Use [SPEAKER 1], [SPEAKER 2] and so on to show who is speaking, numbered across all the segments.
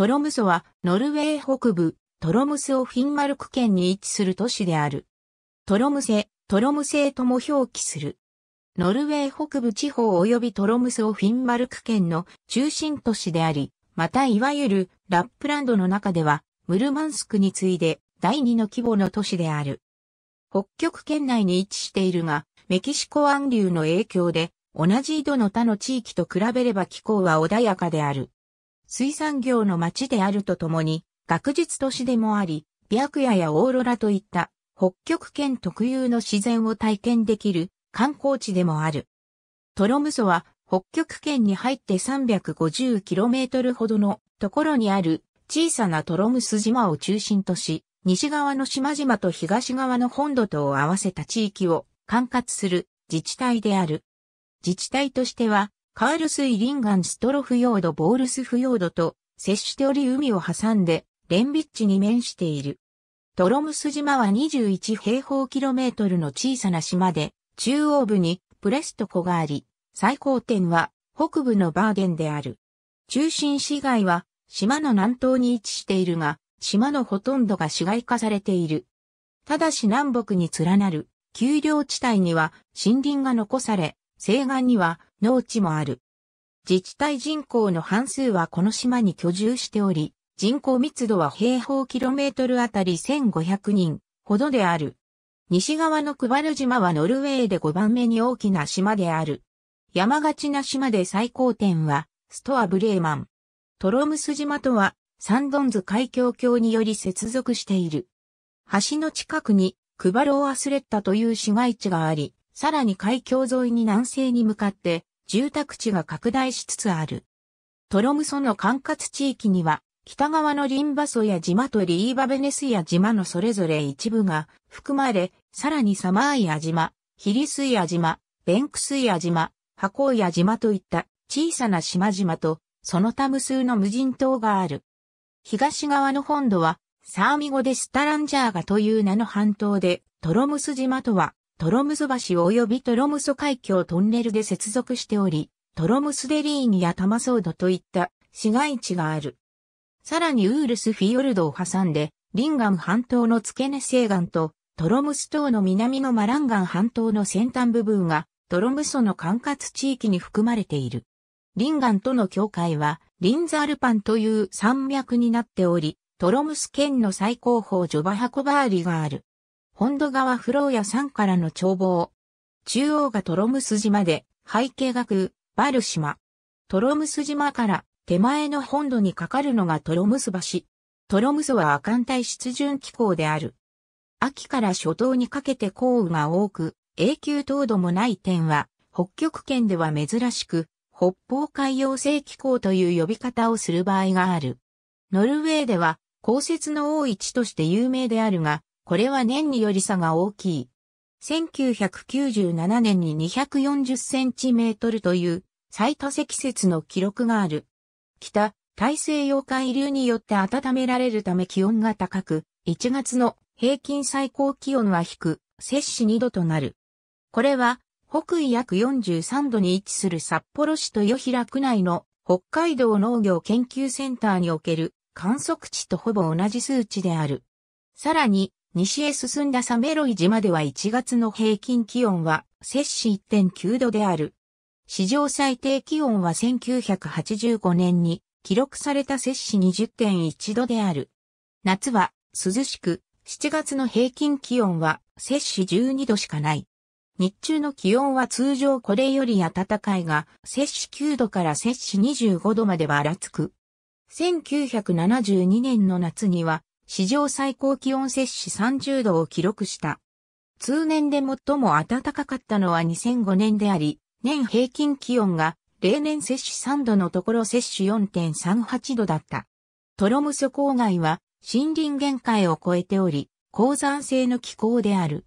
[SPEAKER 1] トロムソは、ノルウェー北部、トロムスをフィンマルク県に位置する都市である。トロムセ、トロムセとも表記する。ノルウェー北部地方及びトロムスをフィンマルク県の中心都市であり、またいわゆるラップランドの中では、ムルマンスクに次いで第二の規模の都市である。北極圏内に位置しているが、メキシコ湾流の影響で、同じ緯度の他の地域と比べれば気候は穏やかである。水産業の町であるとともに、学術都市でもあり、白夜やオーロラといった北極圏特有の自然を体験できる観光地でもある。トロムソは北極圏に入って 350km ほどのところにある小さなトロムス島を中心とし、西側の島々と東側の本土とを合わせた地域を管轄する自治体である。自治体としてはカールスイリンガンストロフヨードボールスフヨードと接しており海を挟んでレンビッチに面している。トロムス島は21平方キロメートルの小さな島で、中央部にプレスト湖があり、最高点は北部のバーデンである。中心市街は島の南東に位置しているが、島のほとんどが市街化されている。ただし南北に連なる丘陵地帯には森林が残され、西岸には農地もある。自治体人口の半数はこの島に居住しており、人口密度は平方キロメートルあたり1500人ほどである。西側のクバル島はノルウェーで5番目に大きな島である。山がちな島で最高点は、ストアブレーマン。トロムス島とは、サンドンズ海峡橋により接続している。橋の近くに、クバローアスレッタという市街地があり、さらに海峡沿いに南西に向かって、住宅地が拡大しつつある。トロムソの管轄地域には、北側のリンバソや島とリーバベネスや島のそれぞれ一部が含まれ、さらにサマーア島、ヒリスア島、ベンクスア島、ハコーヤ島といった小さな島々と、その他無数の無人島がある。東側の本土は、サーミ語でスタランジャーガという名の半島で、トロムス島とはトロムソ橋及びトロムソ海峡トンネルで接続しており、トロムスデリーニやタマソードといった市街地がある。さらにウールスフィヨルドを挟んで、リンガン半島の付け根西岸とトロムス島の南のマランガン半島の先端部分がトロムソの管轄地域に含まれている。リンガンとの境界はリンザールパンという山脈になっており、トロムス県の最高峰ジョバハコバーリがある。本土川フローヤ山からの眺望。中央がトロムス島で、背景が空、バル島。トロムス島から手前の本土にかかるのがトロムス橋。トロムスは亜寒帯湿潤気候である。秋から初冬にかけて降雨が多く、永久凍土もない点は、北極圏では珍しく、北方海洋性気候という呼び方をする場合がある。ノルウェーでは、降雪の多い地として有名であるが、これは年により差が大きい。1997年に240センチメートルという最多積雪の記録がある。北、大西洋海流によって温められるため気温が高く、1月の平均最高気温は低、摂氏2度となる。これは、北緯約43度に位置する札幌市豊平区内の北海道農業研究センターにおける観測値とほぼ同じ数値である。さらに、西へ進んだサメロイ島では1月の平均気温は摂氏1.9度である。史上最低気温は1985年に記録された摂氏20.1度である。夏は涼しく、7月の平均気温は摂氏12度しかない。日中の気温は通常これより暖かいが、摂氏9度から摂氏25度までは荒つく。1972年の夏には史上最高気温摂氏30度を記録した。通年で最も暖かかったのは2005年であり、年平均気温が例年摂氏3度のところ摂氏4.38度だった。トロムソ郊外は森林限界を超えており、鉱山性の気候である。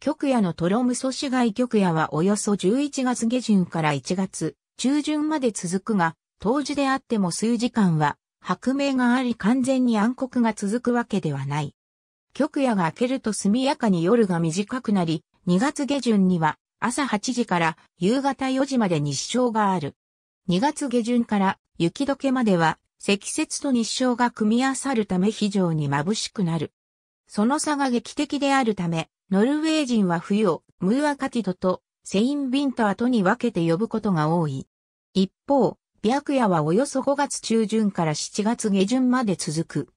[SPEAKER 1] 極夜のトロムソ市街極夜はおよそ11月下旬から1月中旬まで続くが、冬至であっても数時間は薄明があり完全に暗黒が続くわけではない。極夜が明けると速やかに夜が短くなり、2月下旬には朝8時から夕方4時まで日照がある。2月下旬から雪解けまでは積雪と日照が組み合わさるため非常に眩しくなる。その差が劇的であるため、ノルウェー人は冬をムーアカティドとセインビンターとに分けて呼ぶことが多い。一方、白夜はおよそ5月中旬から7月下旬まで続く。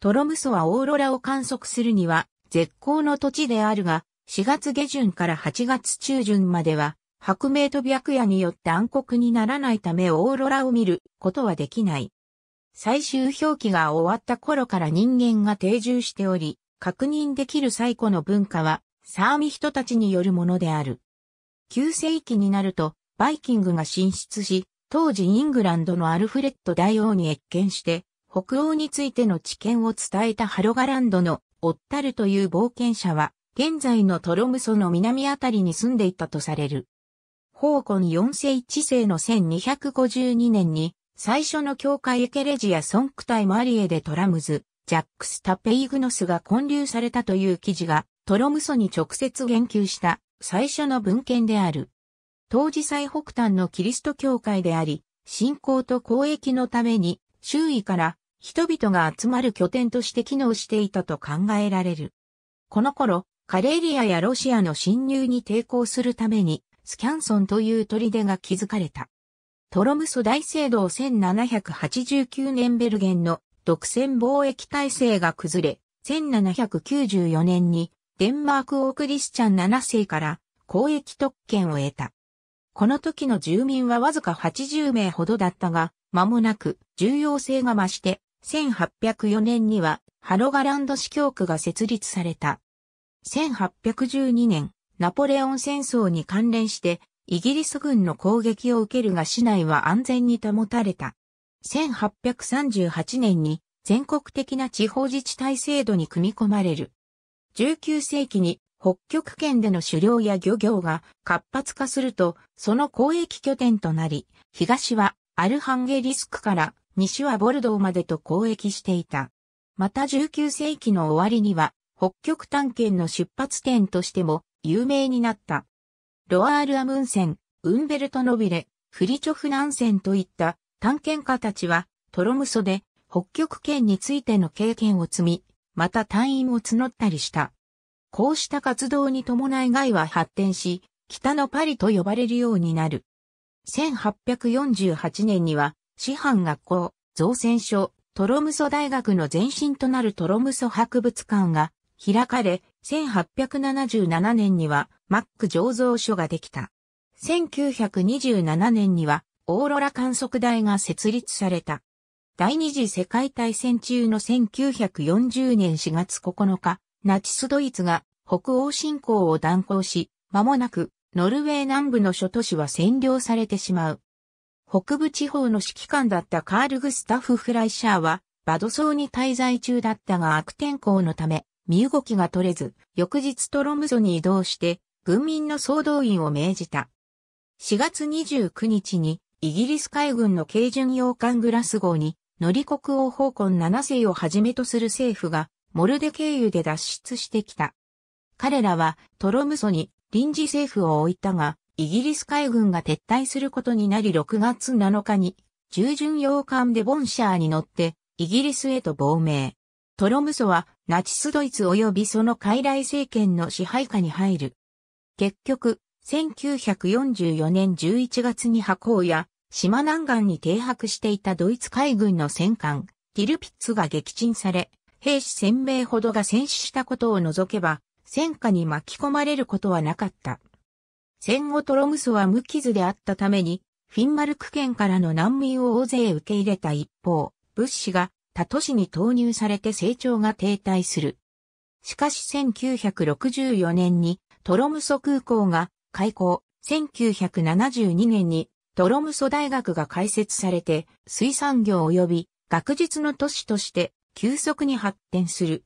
[SPEAKER 1] トロムソはオーロラを観測するには絶好の土地であるが、4月下旬から8月中旬までは、白明と白夜によって暗黒にならないためオーロラを見ることはできない。最終表記が終わった頃から人間が定住しており、確認できる最古の文化は、サーミ人たちによるものである。旧世紀になると、バイキングが進出し、当時イングランドのアルフレッド大王に越見して、北欧についての知見を伝えたハロガランドのオッタルという冒険者は、現在のトロムソの南あたりに住んでいたとされる。ホーコン4世1世の1252年に、最初の教会エケレジアソンクタイマリエでトラムズ、ジャックス・タペイグノスが建立されたという記事が、トロムソに直接言及した最初の文献である。当時最北端のキリスト教会であり、信仰と交易のために周囲から人々が集まる拠点として機能していたと考えられる。この頃、カレリアやロシアの侵入に抵抗するために、スキャンソンという砦が築かれた。トロムソ大聖堂1789年ベルゲンの独占貿易体制が崩れ、1794年にデンマーク王クリスチャン7世から交易特権を得た。この時の住民はわずか80名ほどだったが、間もなく重要性が増して、1804年にはハロガランド市教区が設立された。1812年、ナポレオン戦争に関連して、イギリス軍の攻撃を受けるが市内は安全に保たれた。1838年に全国的な地方自治体制度に組み込まれる。19世紀に北極圏での狩猟や漁業が活発化すると、その交易拠点となり、東はアルハンゲリスクから西はボルドーまでと交易していた。また19世紀の終わりには、北極探検の出発点としても有名になった。ロアール・アムンセン、ウンベルト・ノビレ、フリチョフ・ナンセンといった探検家たちは、トロムソで北極圏についての経験を積み、また隊員を募ったりした。こうした活動に伴い害は発展し、北のパリと呼ばれるようになる。1848年には、師範学校、造船所、トロムソ大学の前身となるトロムソ博物館が開かれ、1877年にはマック醸造所ができた。1927年にはオーロラ観測台が設立された。第二次世界大戦中の1940年4月9日、ナチスドイツが北欧侵攻を断行し、間もなくノルウェー南部の諸都市は占領されてしまう。北部地方の指揮官だったカール・グスタフ・フライシャーは、バドソに滞在中だったが悪天候のため、身動きが取れず、翌日トロムゾに移動して、軍民の総動員を命じた。4月29日に、イギリス海軍の軽巡洋艦グラス号に、乗り国王奉婚7世をはじめとする政府が、モルデ経由で脱出してきた。彼らはトロムソに臨時政府を置いたが、イギリス海軍が撤退することになり6月7日に、従順洋艦でボンシャーに乗って、イギリスへと亡命。トロムソはナチスドイツ及びその傀儡政権の支配下に入る。結局、1944年11月に波港や島南岸に停泊していたドイツ海軍の戦艦、ティルピッツが撃沈され、兵士1000名ほどが戦死したことを除けば、戦火に巻き込まれることはなかった。戦後トロムスは無傷であったために、フィンマルク県からの難民を大勢受け入れた一方、物資が他都市に投入されて成長が停滞する。しかし1964年にトロムソ空港が開港、1972年にトロムソ大学が開設されて水産業及び学術の都市として急速に発展する。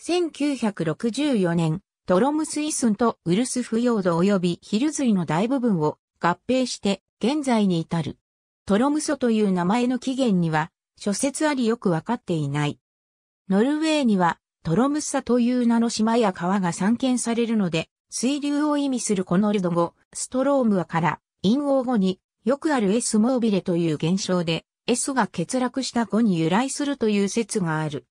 [SPEAKER 1] 1964年、トロムスイスンとウルスフヨード及びヒルズイの大部分を合併して現在に至る。トロムソという名前の起源には諸説ありよくわかっていない。ノルウェーにはトロムッサという名の島や川が散見されるので、水流を意味するこのルド語、ストロームはから、陰王語によくあるエスモービレという現象で S が欠落した語に由来するという説がある。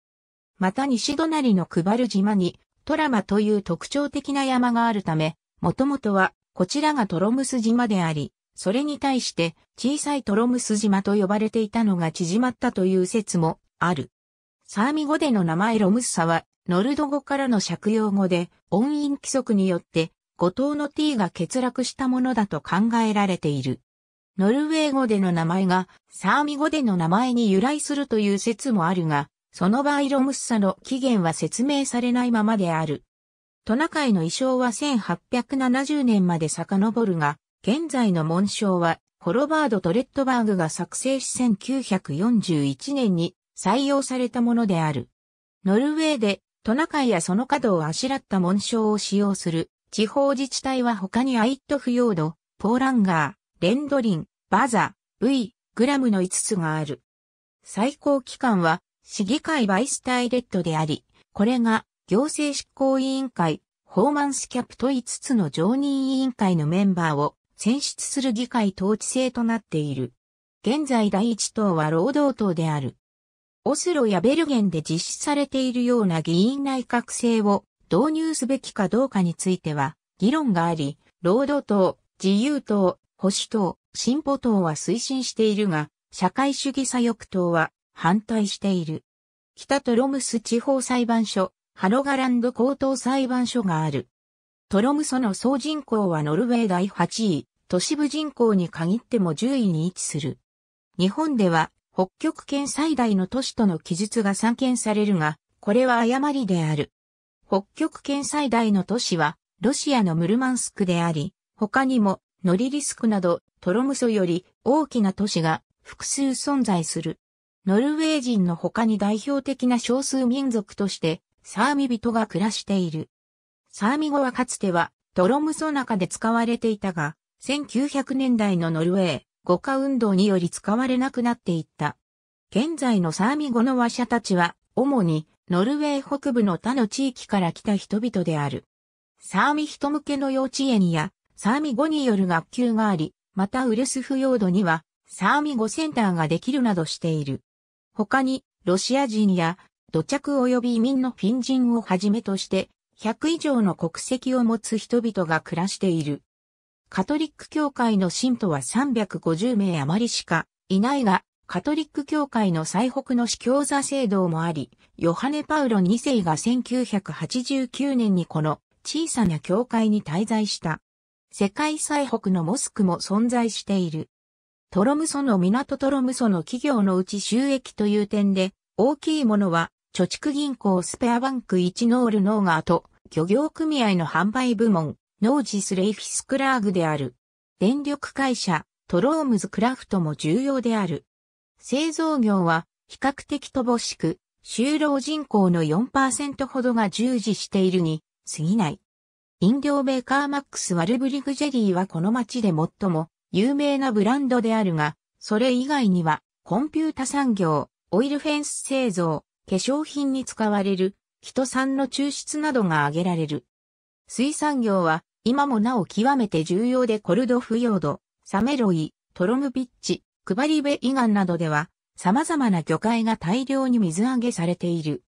[SPEAKER 1] また西隣のクバル島にトラマという特徴的な山があるため、もともとはこちらがトロムス島であり、それに対して小さいトロムス島と呼ばれていたのが縮まったという説もある。サーミ語での名前ロムスサはノルド語からの借用語で音韻規則によって五島の t が欠落したものだと考えられている。ノルウェー語での名前がサーミ語での名前に由来するという説もあるが、その場合ロムッサの起源は説明されないままである。トナカイの衣装は1870年まで遡るが、現在の紋章は、ホロバード・トレッドバーグが作成し1941年に採用されたものである。ノルウェーでトナカイやその角をあしらった紋章を使用する地方自治体は他にアイットフヨード、ポーランガー、エンドリン、バザ、V、グラムの5つがある。最高機関は、市議会バイスタイレットであり、これが行政執行委員会、ホーマンスキャップと5つの常任委員会のメンバーを選出する議会統治制となっている。現在第1党は労働党である。オスロやベルゲンで実施されているような議員内閣制を導入すべきかどうかについては議論があり、労働党、自由党、保守党、進歩党は推進しているが、社会主義左翼党は反対している。北トロムス地方裁判所、ハロガランド高等裁判所がある。トロムソの総人口はノルウェー第8位、都市部人口に限っても10位に位置する。日本では北極圏最大の都市との記述が散見されるが、これは誤りである。北極圏最大の都市はロシアのムルマンスクであり、他にもノリリスクなどトロムソより大きな都市が複数存在する。ノルウェー人の他に代表的な少数民族としてサーミ人が暮らしている。サーミ語はかつてはトロムソ中で使われていたが、1900年代のノルウェー語化運動により使われなくなっていった。現在のサーミ語の話者たちは、主にノルウェー北部の他の地域から来た人々である。サーミ人向けの幼稚園やサーミ語による学級があり、またウルスフヨードには、サーミ語センターができるなどしている。他に、ロシア人や、土着及び移民のフィン人をはじめとして、100以上の国籍を持つ人々が暮らしている。カトリック教会の信徒は350名余りしかいないが、カトリック教会の最北の司教座制度もあり、ヨハネ・パウロ2世が1989年にこの小さな教会に滞在した。世界最北のモスクも存在している。トロムソの港トロムソの企業のうち収益という点で、大きいものは、貯蓄銀行スペアバンク1ノールノーガーと、漁業組合の販売部門、ノージスレイフィスクラーグである。電力会社、トロームズクラフトも重要である。製造業は、比較的乏しく、就労人口の4%ほどが従事しているに、過ぎない。飲料メーカーマックス・ワルブリグジェリーはこの町で最も有名なブランドであるが、それ以外には、コンピュータ産業、オイルフェンス製造、化粧品に使われる、人産の抽出などが挙げられる。水産業は、今もなお極めて重要でコルドフヨード、サメロイ、トロムビッチ、クバリベイガンなどでは、様々な魚介が大量に水揚げされている。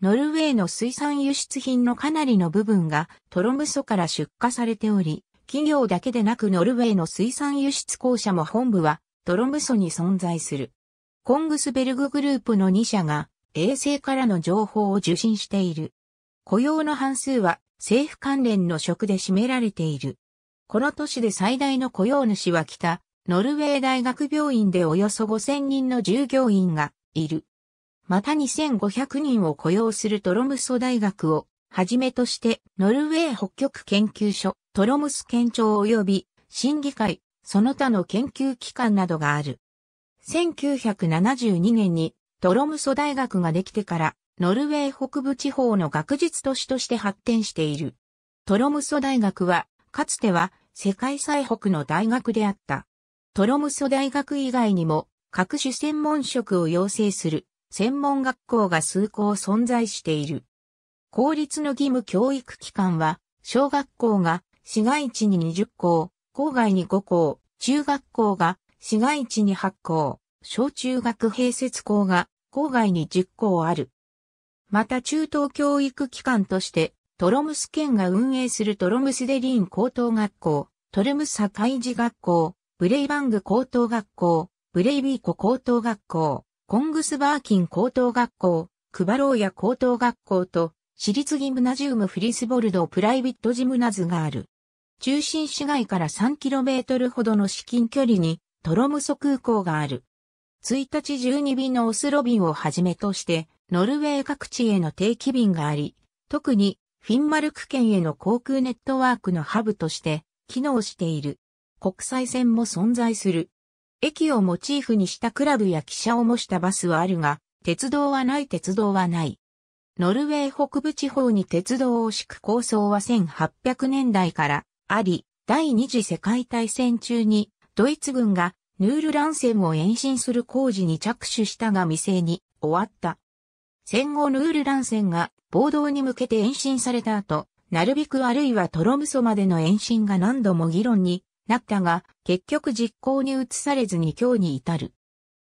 [SPEAKER 1] ノルウェーの水産輸出品のかなりの部分がトロムソから出荷されており、企業だけでなくノルウェーの水産輸出公社も本部はトロムソに存在する。コングスベルググループの2社が衛星からの情報を受信している。雇用の半数は政府関連の職で占められている。この都市で最大の雇用主は北、ノルウェー大学病院でおよそ5000人の従業員がいる。また2500人を雇用するトロムソ大学をはじめとしてノルウェー北極研究所、トロムス県庁及び審議会、その他の研究機関などがある。1972年にトロムソ大学ができてからノルウェー北部地方の学術都市として発展している。トロムソ大学はかつては世界最北の大学であった。トロムソ大学以外にも各種専門職を養成する専門学校が数校存在している。公立の義務教育機関は、小学校が市街地に20校、郊外に5校、中学校が市街地に8校、小中学併設校が郊外に10校ある。また中等教育機関として、トロムス県が運営するトロムスデリーン高等学校、トルムサ海事学校、ブレイバング高等学校、ブレイビーコ高等学校、コングスバーキン高等学校、クバローヤ高等学校と、私立ギムナジウムフリスボルドプライビットジムナズがある。中心市街から 3km ほどの至近距離に、トロムソ空港がある。1日12便のオスロ便をはじめとして、ノルウェー各地への定期便があり、特にフィンマルク県への航空ネットワークのハブとして機能している。国際線も存在する。駅をモチーフにしたクラブや汽車を模したバスはあるが、鉄道はない鉄道はない。ノルウェー北部地方に鉄道を敷く構想は1800年代からあり、第二次世界大戦中にドイツ軍がヌールラン線を延伸する工事に着手したが未成に終わった。戦後ヌールラン線が暴動に向けて延伸された後、なるべくあるいはトロムソまでの延伸が何度も議論になったが、結局実行に移されずに今日に至る。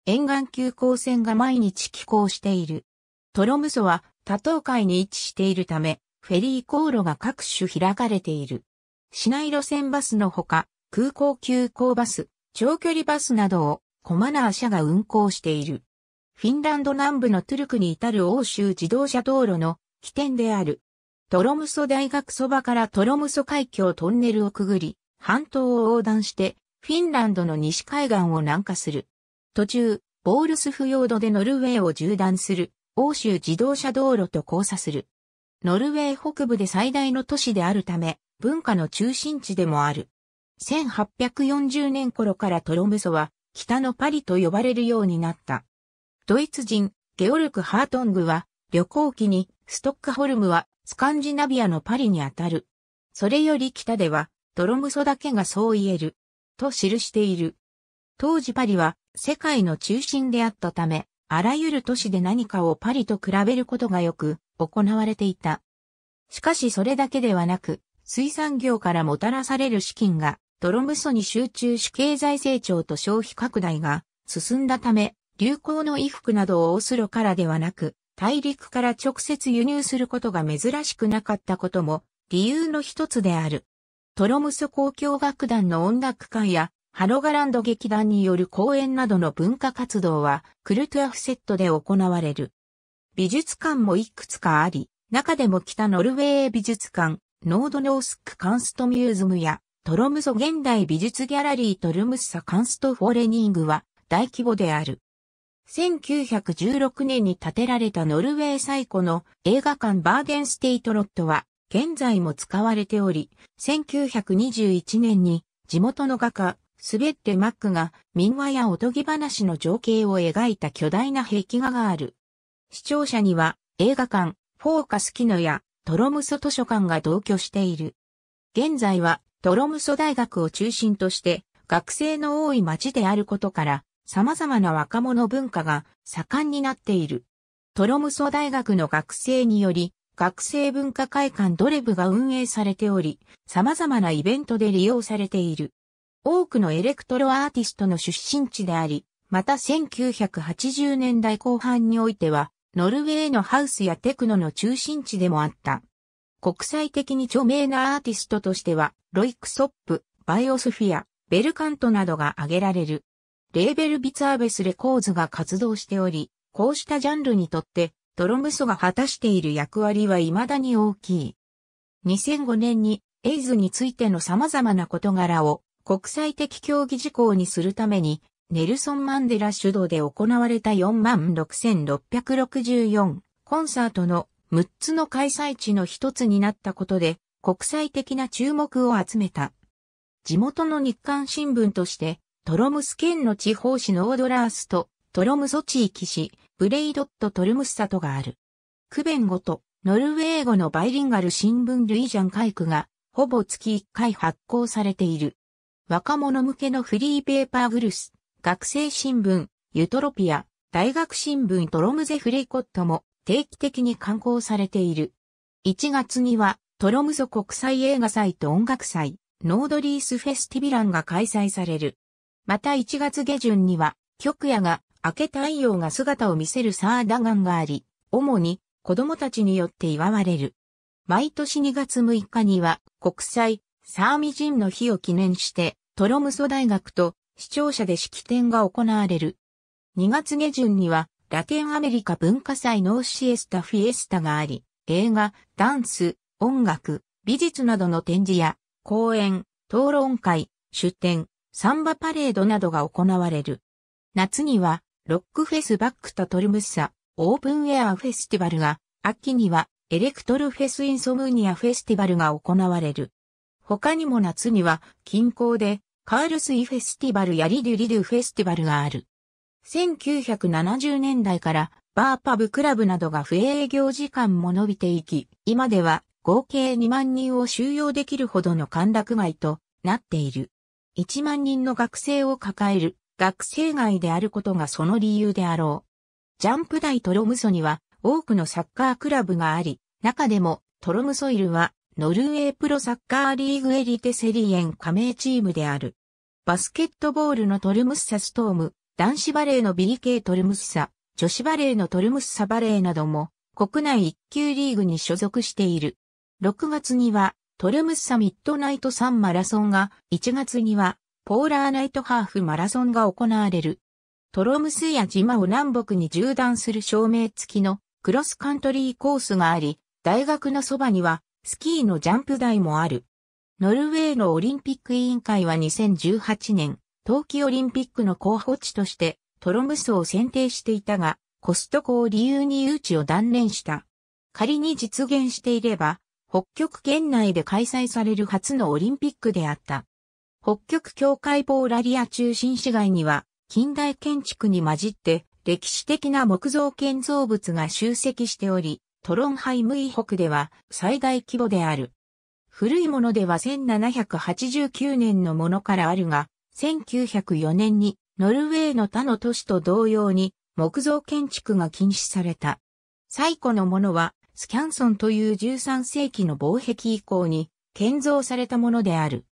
[SPEAKER 1] 沿岸急行線が毎日寄港している。トロムソは多島海に位置しているため、フェリー航路が各種開かれている。市内路線バスのほか、空港急行バス、長距離バスなどをコマナー社が運行している。フィンランド南部のトゥルクに至る欧州自動車道路の起点である。トロムソ大学そばからトロムソ海峡トンネルをくぐり、半島を横断して、フィンランドの西海岸を南下する。途中、ボールスフヨードでノルウェーを縦断する、欧州自動車道路と交差する。ノルウェー北部で最大の都市であるため、文化の中心地でもある。1840年頃からトロムソは、北のパリと呼ばれるようになった。ドイツ人、ゲオルク・ハートングは、旅行記に、ストックホルムは、スカンジナビアのパリにあたる。それより北では、泥ムソだけがそう言える、と記している。当時パリは世界の中心であったため、あらゆる都市で何かをパリと比べることがよく行われていた。しかしそれだけではなく、水産業からもたらされる資金が泥ムソに集中し経済成長と消費拡大が進んだため、流行の衣服などをオスロからではなく、大陸から直接輸入することが珍しくなかったことも理由の一つである。トロムソ交響楽団の音楽会や、ハロガランド劇団による公演などの文化活動は、クルトゥアフセットで行われる。美術館もいくつかあり、中でも北ノルウェー美術館、ノードノースクカンストミューズムや、トロムソ現代美術ギャラリートルムッサカンストフォーレニングは大規模である。1916年に建てられたノルウェー最古の映画館バーデンステイトロットは現在も使われており、1921年に地元の画家、スベッテ・マックが民話やおとぎ話の情景を描いた巨大な壁画がある。視聴者には映画館、フォーカスキノやトロムソ図書館が同居している。現在はトロムソ大学を中心として学生の多い町であることから様々な若者文化が盛んになっている。トロムソ大学の学生により学生文化会館ドレブが運営されており、様々なイベントで利用されている。多くのエレクトロアーティストの出身地であり、また1980年代後半においては、ノルウェーのハウスやテクノの中心地でもあった。国際的に著名なアーティストとしては、ロイクソップ、バイオスフィア、ベルカントなどが挙げられる。レーベルビツアーベスレコーズが活動しており、こうしたジャンルにとってトロムソが果たしている役割は未だに大きい。2005年にエイズについての様々な事柄を国際的競技事項にするために、ネルソン・マンデラ主導で行われた46,664コンサートの6つの開催地の一つになったことで国際的な注目を集めた。地元の日刊新聞としてトロムス県の地方紙オードラースとトロムソ地域紙ブレイドット・トルムスサトがある。クベン語とノルウェー語のバイリンガル新聞ルイジャンカイクが、ほぼ月1回発行されている。若者向けのフリーペーパーグルス、学生新聞、ユトロピア、大学新聞トロムゼ・フレイコットも定期的に刊行されている。1月にはトロムゾ国際映画祭と音楽祭、ノードリースフェスティビランが開催される。また1月下旬には、極夜が明け太陽が姿を見せるサーダガンがあり、主に子供たちによって祝われる。毎年2月6日には国際サーミ人の日を記念してトロムソ大学と視聴者で式典が行われる。2月下旬にはラテンアメリカ文化祭ノーシエスタフィエスタがあり、映画、ダンス、音楽、美術などの展示や講演、討論会、出展、サンバパレードなどが行われる。夏にはロックフェスバックとトルムッサ、オープンエアフェスティバルが、秋には、エレクトルフェスインソムーニアフェスティバルが行われる。他にも夏には、近郊で、カールスイフェスティバルやリデュリデュフェスティバルがある。1970年代から、バーパブクラブなどが不営業時間も伸びていき、今では合計2万人を収容できるほどの歓楽街となっている。1万人の学生を抱える学生街であることがその理由であろう。ジャンプ台トロムソには多くのサッカークラブがあり、中でもトロムソイルはノルウェープロサッカーリーグエリテセリエン加盟チームである。バスケットボールのトルムッサストーム、男子バレーの BK トルムッサ、女子バレーのトルムッサバレーなども国内一級リーグに所属している。6月にはトルムッサミッドナイトサンマラソンが、1月にはポーラーナイトハーフマラソンが行われる。トロムスや島を南北に縦断する照明付きのクロスカントリーコースがあり、大学のそばにはスキーのジャンプ台もある。ノルウェーのオリンピック委員会は2018年、冬季オリンピックの候補地としてトロムスを選定していたが、コストコを理由に誘致を断念した。仮に実現していれば、北極圏内で開催される初のオリンピックであった。北極境界ポーラリア中心市街には、近代建築に混じって、歴史的な木造建造物が集積しており、トロンハイム以北では最大規模である。古いものでは1789年のものからあるが、1904年にノルウェーの他の都市と同様に木造建築が禁止された。最古のものはスキャンソンという13世紀の防壁以降に建造されたものである。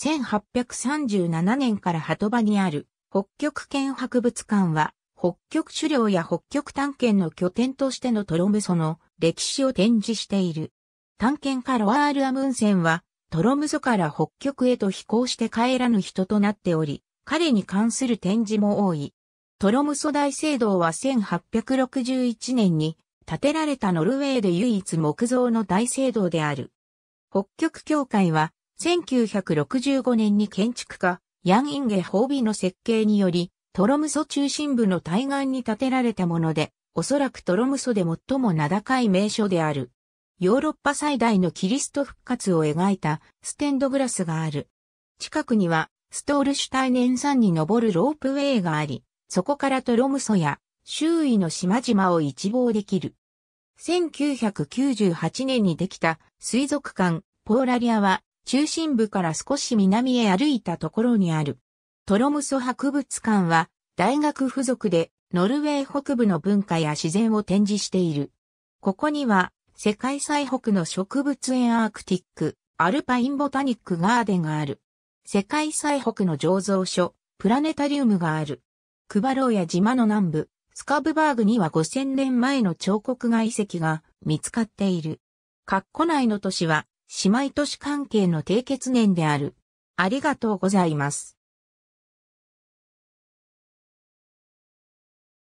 [SPEAKER 1] 1837年から鳩場にある北極圏博物館は、北極狩猟や北極探検の拠点としてのトロムソの歴史を展示している。探検家ロアール・アムンセンは、トロムソから北極へと飛行して帰らぬ人となっており、彼に関する展示も多い。トロムソ大聖堂は1861年に建てられたノルウェーで唯一木造の大聖堂である。北極教会は1965年に建築家、ヤン・インゲ・ホービーの設計により、トロムソ中心部の対岸に建てられたもので、おそらくトロムソで最も名高い名所である。ヨーロッパ最大のキリスト復活を描いたステンドグラスがある。近くにはストールシュタイネン山に登るロープウェイがあり、そこからトロムソや周囲の島々を一望できる。1998年にできた水族館ポーラリアは中心部から少し南へ歩いたところにある。トロムソ博物館は大学付属でノルウェー北部の文化や自然を展示している。ここには世界最北の植物園アークティック、アルパインボタニックガーデンがある。世界最北の醸造所、プラネタリウムがある。クバローや島の南部、スカブバーグには5000年前の彫刻外遺跡が見つかっている。カッコ内の都市は姉妹都市関係の締結年である。ありがとうございます。